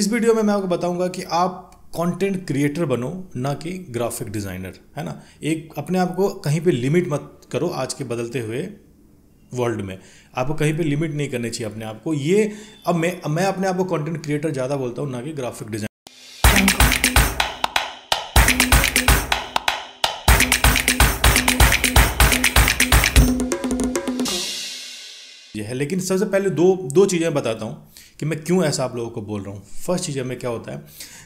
इस वीडियो में मैं आपको बताऊंगा कि आप कंटेंट क्रिएटर बनो ना कि ग्राफिक डिज़ाइनर है ना एक अपने आप को कहीं पे लिमिट मत करो आज के बदलते हुए वर्ल्ड में आपको कहीं पे लिमिट नहीं करनी चाहिए अपने आप को ये अब मैं अब मैं अपने आप को कंटेंट क्रिएटर ज़्यादा बोलता हूँ ना कि ग्राफिक डिज़ाइनर है लेकिन सबसे पहले दो दो चीज़ें बताता हूं कि मैं क्यों ऐसा आप लोगों को बोल रहा हूँ फर्स्ट चीज़ हमें क्या होता है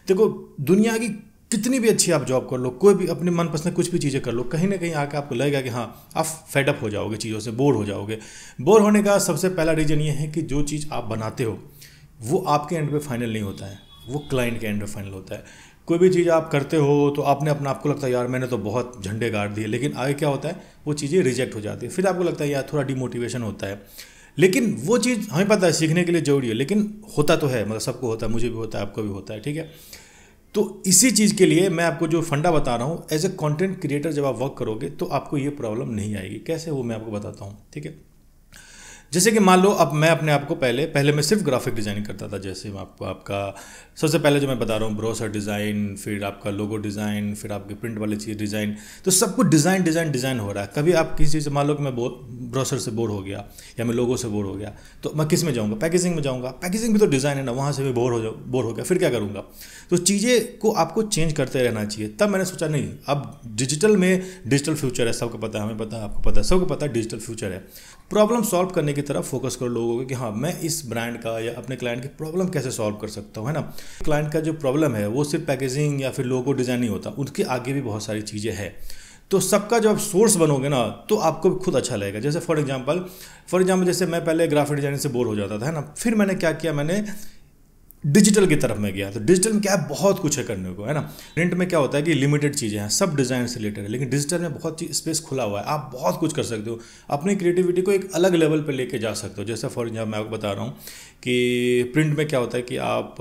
देखो दुनिया की कितनी भी अच्छी आप जॉब कर लो कोई भी अपने मनपसंद कुछ भी चीज़ें कर लो कहीं ना कहीं आके आपको लगेगा कि हाँ आप फेडअप हो जाओगे चीज़ों से बोर हो जाओगे बोर होने का सबसे पहला रीज़न ये है कि जो चीज़ आप बनाते हो वो आपके एंड पे फाइनल नहीं होता है वो क्लाइंट के एंड पे फाइनल होता है कोई भी चीज़ आप करते हो तो आपने अपना आपको लगता है यार मैंने तो बहुत झंडे गाड़ दिए लेकिन आगे क्या होता है वो चीज़ें रिजेक्ट हो जाती है फिर आपको लगता है यार थोड़ा डिमोटिवेशन होता है लेकिन वो चीज़ हमें पता है सीखने के लिए जरूरी है लेकिन होता तो है मतलब सबको होता है मुझे भी होता है आपको भी होता है ठीक है तो इसी चीज़ के लिए मैं आपको जो फंडा बता रहा हूँ एज ए कॉन्टेंट क्रिएटर जब आप वर्क करोगे तो आपको ये प्रॉब्लम नहीं आएगी कैसे वो मैं आपको बताता हूँ ठीक है जैसे कि मान लो अब मैं अपने आप को पहले पहले मैं सिर्फ ग्राफिक डिज़ाइनिंग करता था जैसे मैं आपको आपका सबसे पहले जो मैं बता रहा हूँ ब्रोसर डिज़ाइन फिर आपका लोगो डिज़ाइन फिर आपके प्रिंट वाली चीज़ डिज़ाइन तो सब कुछ डिज़ाइन डिज़ाइन डिज़ाइन हो रहा है कभी आप किसी चीज़ से मान लो कि मैं ग्रोसर से बोर हो गया या मैं लोगों से बोर हो गया तो मैं किस में जाऊँगा पैकेजिंग में जाऊँगा पैकेजिंग भी तो डिज़ाइन है ना वहाँ से भी बोर हो जाओ बोर हो गया फिर क्या करूँगा तो चीज़ें को आपको चेंज करते रहना चाहिए तब मैंने सोचा नहीं अब डिजिटल में डिजिटल फ्यूचर है सबको पता है हमें पता है आपको पता है सबको पता है डिजिटल फ्यूचर है प्रॉब्लम सॉल्व करने की तरफ फोकस करो लोगों को कि हाँ मैं इस ब्रांड का या अपने क्लाइंट की प्रॉब्लम कैसे सॉल्व कर सकता हूँ है ना क्लाइंट का जो प्रॉब्लम है वो सिर्फ पैकेजिंग या फिर को डिज़ाइन नहीं होता उनके आगे भी बहुत सारी चीज़ें हैं तो सबका जब सोर्स बनोगे ना तो आपको खुद अच्छा लगेगा जैसे फॉर एग्जाम्पल फॉर एग्जाम्पल जैसे मैं पहले ग्राफिक डिजाइनिंग से बोर हो जाता था है ना फिर मैंने क्या किया मैंने डिजिटल की तरफ में गया तो डिजिटल में क्या है बहुत कुछ है करने को है ना प्रिंट में क्या होता है कि लिमिटेड चीज़ें हैं सब डिज़ाइन से रिलेटेड है लेकिन डिजिटल में बहुत स्पेस खुला हुआ है आप बहुत कुछ कर सकते हो अपनी क्रिएटिविटी को एक अलग लेवल पर लेके जा सकते हो जैसे फॉर एग्जाम्पल मैं आपको बता रहा हूँ कि प्रिंट में क्या होता है कि आप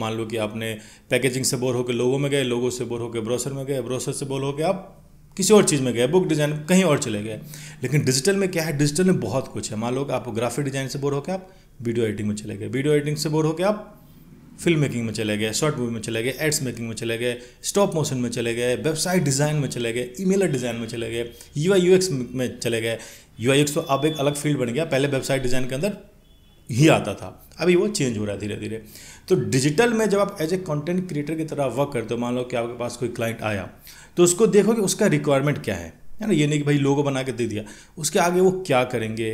मान लो कि आपने पैकेजिंग से बोर होकर लोगों में गए लोगों से बोर होकर ब्रोसर में गए ब्रोसर से बोर होकर आप किसी और चीज़ में गए बुक डिज़ाइन कहीं और चले गए लेकिन डिजिटल में क्या है डिजिटल में बहुत कुछ है मान लो आप ग्राफिक डिज़ाइन से बोर होकर आप वीडियो एडिटिंग में चले गए वीडियो एडिटिंग से बोर होकर आप फिल्म मेकिंग में चले गए शॉर्ट मूवी में चले गए एड्स मेकिंग में चले गए स्टॉप मोशन में चले गए वेबसाइट डिज़ाइन में चले गए ई डिज़ाइन में चले गए यू आई में चले गए यू आई तो अब एक अलग फील्ड बन गया पहले वेबसाइट डिज़ाइन के अंदर ही आता था अभी वो चेंज हो रहा है धीरे धीरे तो डिजिटल में जब आप एज ए कंटेंट क्रिएटर की तरह वर्क करते हो मान लो कि आपके पास कोई क्लाइंट आया तो उसको देखो कि उसका रिक्वायरमेंट क्या है है ना ये नहीं कि भाई लोगो बना के दे दिया उसके आगे वो क्या करेंगे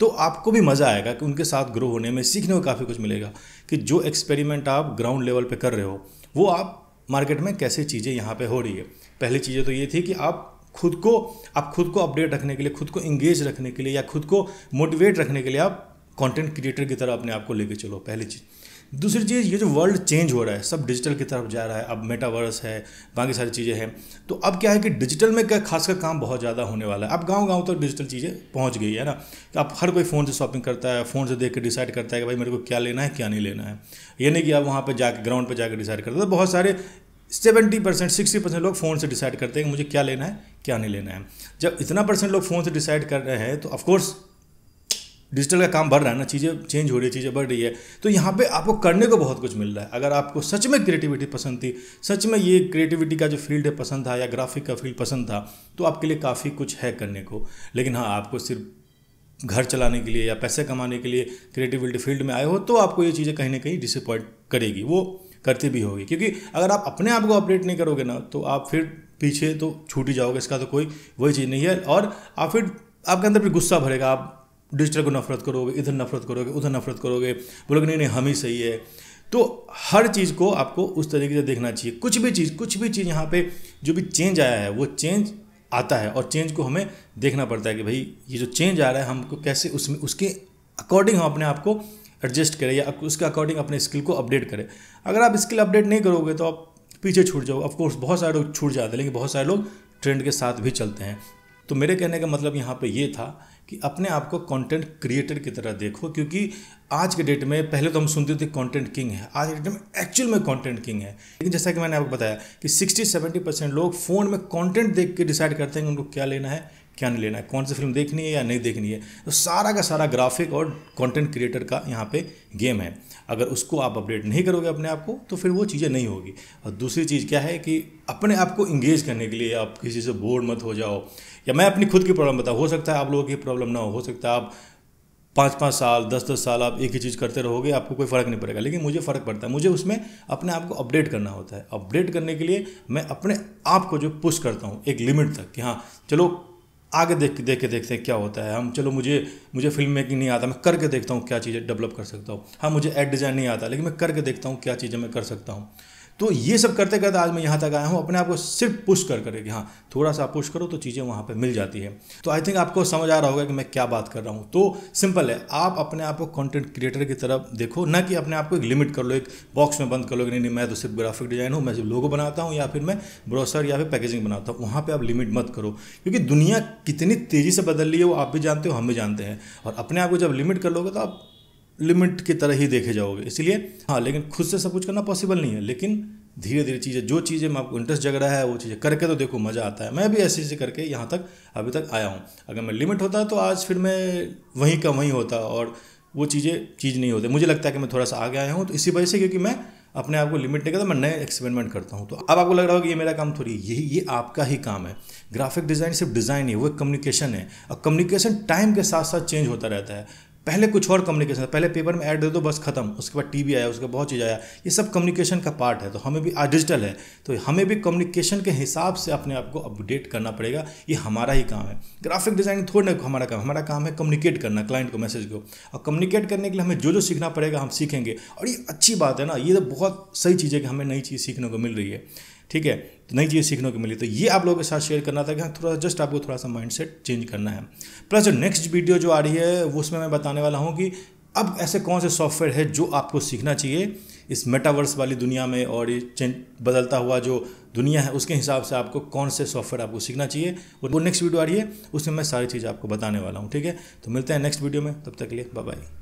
तो आपको भी मज़ा आएगा कि उनके साथ ग्रो होने में सीखने को काफ़ी कुछ मिलेगा कि जो एक्सपेरिमेंट आप ग्राउंड लेवल पे कर रहे हो वो आप मार्केट में कैसे चीज़ें यहाँ पे हो रही है पहली चीज़ें तो ये थी कि आप खुद को आप खुद को अपडेट रखने के लिए खुद को इंगेज रखने के लिए या खुद को मोटिवेट रखने के लिए आप कंटेंट क्रिएटर की तरह अपने आप को लेके चलो पहली चीज़ दूसरी चीज़ ये जो वर्ल्ड चेंज हो रहा है सब डिजिटल की तरफ जा रहा है अब मेटावर्स है बाकी सारी चीज़ें हैं तो अब क्या है कि डिजिटल में क्या खासकर काम बहुत ज़्यादा होने वाला है अब गांव गांव तक तो डिजिटल चीज़ें पहुंच गई है ना तो अब हर कोई फ़ोन से शॉपिंग करता है फ़ोन से देख के डिसाइड करता है कि भाई मेरे को क्या लेना है क्या नहीं लेना है ये नहीं कि आप वहाँ पर जाकर ग्राउंड पर जाकर डिसाइड करते तो बहुत सारे सेवेंटी परसेंट सिक्सटी परसेंट लोग फ़ोन से डिसाइड करते हैं कि मुझे क्या लेना है क्या नहीं लेना है जब इतना परसेंट लोग फ़ोन से डिसाइड कर रहे हैं तो ऑफकोर्स डिजिटल का काम बढ़ रहा है ना चीज़ें चेंज हो रही है चीज़ें बढ़ रही है तो यहाँ पे आपको करने को बहुत कुछ मिल रहा है अगर आपको सच में क्रिएटिविटी पसंद थी सच में ये क्रिएटिविटी का जो फील्ड है पसंद था या ग्राफिक का फील्ड पसंद था तो आपके लिए काफ़ी कुछ है करने को लेकिन हाँ आपको सिर्फ घर चलाने के लिए या पैसे कमाने के लिए क्रिएटिविटी फील्ड में आए हो तो आपको ये चीज़ें कहीं ना कहीं डिसअपॉइंट करेगी वो करती भी होगी क्योंकि अगर आप अपने आप को अपडेट नहीं करोगे ना तो आप फिर पीछे तो छूट ही जाओगे इसका तो कोई वही चीज़ नहीं है और आप फिर आपके अंदर फिर गुस्सा भरेगा आप डिजिटल को नफरत करोगे इधर नफरत करोगे उधर नफरत करोगे बोलोगे नहीं नहीं हम ही सही है तो हर चीज़ को आपको उस तरीके से देखना चाहिए कुछ भी चीज़ कुछ भी चीज़ यहाँ पे जो भी चेंज आया है वो चेंज आता है और चेंज को हमें देखना पड़ता है कि भाई ये जो चेंज आ रहा है हमको कैसे उसमें उसके अकॉर्डिंग हम अपने आप को एडजस्ट करें या उसके अकॉर्डिंग अपने स्किल को अपडेट करें अगर आप स्किल अपडेट नहीं करोगे तो आप पीछे छूट जाओ ऑफकोर्स बहुत सारे लोग छूट जाते हैं लेकिन बहुत सारे लोग ट्रेंड के साथ भी चलते हैं तो मेरे कहने का मतलब यहाँ पे ये था कि अपने आप को कंटेंट क्रिएटर की तरह देखो क्योंकि आज के डेट में पहले तो हम सुनते थे कंटेंट किंग है आज के डेट में एक्चुअल में कंटेंट किंग है लेकिन जैसा कि मैंने आपको बताया कि 60-70 परसेंट लोग फ़ोन में कंटेंट देख के डिसाइड करते हैं कि उनको क्या लेना है क्या नहीं लेना है कौन सी फिल्म देखनी है या नहीं देखनी है तो सारा का सारा ग्राफिक और कंटेंट क्रिएटर का यहाँ पे गेम है अगर उसको आप अपडेट नहीं करोगे अपने आप को तो फिर वो चीज़ें नहीं होगी और दूसरी चीज़ क्या है कि अपने आप को इंगेज करने के लिए आप किसी से बोर्ड मत हो जाओ या मैं अपनी खुद की प्रॉब्लम बताऊँ हो सकता है आप लोगों की प्रॉब्लम ना हो, हो सकता है आप पाँच पाँच साल दस दस साल आप एक ही चीज़ करते रहोगे आपको कोई फ़र्क नहीं पड़ेगा लेकिन मुझे फ़र्क पड़ता है मुझे उसमें अपने आप को अपडेट करना होता है अपडेट करने के लिए मैं अपने आप को जो पुश करता हूँ एक लिमिट तक कि हाँ चलो आगे देख देख के देखते हैं क्या होता है हम चलो मुझे मुझे फिल्म मेकिंग नहीं आता मैं करके देखता हूँ क्या चीज़ें डेवलप कर सकता हूँ हाँ मुझे एड डिज़ाइन नहीं आता लेकिन मैं करके देखता हूँ क्या चीज़ें मैं कर सकता हूँ तो ये सब करते करते आज मैं यहाँ तक आया हूँ अपने आप को सिर्फ पुश कर करे कि हाँ थोड़ा सा पुश करो तो चीज़ें वहाँ पर मिल जाती है तो आई थिंक आपको समझ आ रहा होगा कि मैं क्या बात कर रहा हूँ तो सिंपल है आप अपने आप को कॉन्टेंट क्रिएटर की तरफ देखो ना कि अपने आप को एक लिमिट कर लो एक बॉक्स में बंद कर लो कि नहीं नहीं मैं तो सिर्फ ग्राफिक डिजाइन हूँ मैं सिर्फ लोगो बनाता हूँ या फिर मैं ब्रोसर या फिर पैकेजिंग बनाता हूँ वहाँ पर आप लिमिट मत करो क्योंकि दुनिया कितनी तेज़ी से बदल रही है वो आप भी जानते हो हम भी जानते हैं और अपने आप को जब लिमिट कर लोगे तो आप लिमिट की तरह ही देखे जाओगे इसलिए हाँ लेकिन खुद से सब कुछ करना पॉसिबल नहीं है लेकिन धीरे धीरे चीज़ें जो चीज़ें मैं आपको इंटरेस्ट जग रहा है वो चीज़ें करके तो देखो मज़ा आता है मैं भी ऐसे ऐसे करके यहाँ तक अभी तक आया हूँ अगर मैं लिमिट होता तो आज फिर मैं वहीं का वहीं होता और वो चीज़ें चीज़ नहीं होती मुझे लगता है कि मैं थोड़ा सा आगे आया हूँ तो इसी वजह से क्योंकि मैं अपने आप को लिमिट नहीं करता मैं नए एक्सपेरिमेंट करता हूँ तो अब आपको लग रहा होगा कि ये मेरा काम थोड़ी यही ये आपका ही काम है ग्राफिक डिज़ाइन सिर्फ डिज़ाइन ही वो एक कम्युनिकेशन है और कम्युनिकेशन टाइम के साथ साथ चेंज होता रहता है पहले कुछ और कम्युनिकेशन पहले पेपर में ऐड दे दो बस खत्म उसके बाद टीवी आया उसके बाद बहुत चीज़ आया ये सब कम्युनिकेशन का पार्ट है तो हमें भी आज डिजिटल है तो हमें भी कम्युनिकेशन के हिसाब से अपने आप को अपडेट करना पड़ेगा ये हमारा ही काम है ग्राफिक डिज़ाइनिंग थोड़ा ना हमारा काम हमारा काम है कम्युनिकेट करना क्लाइंट को मैसेज को और कम्युनिकेट करने के लिए हमें जो जो सीखना पड़ेगा हम सीखेंगे और ये अच्छी बात है ना ये तो बहुत सही चीज़ है कि हमें नई चीज़ सीखने को मिल रही है ठीक है तो नई चीज़ सीखने को मिली तो ये आप लोगों के साथ शेयर करना था कि हाँ थोड़ा जस्ट आपको थोड़ा सा माइंडसेट चेंज करना है प्लस जो नेक्स्ट वीडियो जो आ रही है उसमें मैं बताने वाला हूँ कि अब ऐसे कौन से सॉफ्टवेयर है जो आपको सीखना चाहिए इस मेटावर्स वाली दुनिया में और ये चेंज बदलता हुआ जो दुनिया है उसके हिसाब से आपको कौन से सॉफ्टवेयर आपको सीखना चाहिए और वो नेक्स्ट वीडियो आ रही है उसमें मैं सारी चीज़ आपको बताने वाला हूँ ठीक है तो मिलते हैं नेक्स्ट वीडियो में तब तक के लिए बाय बाय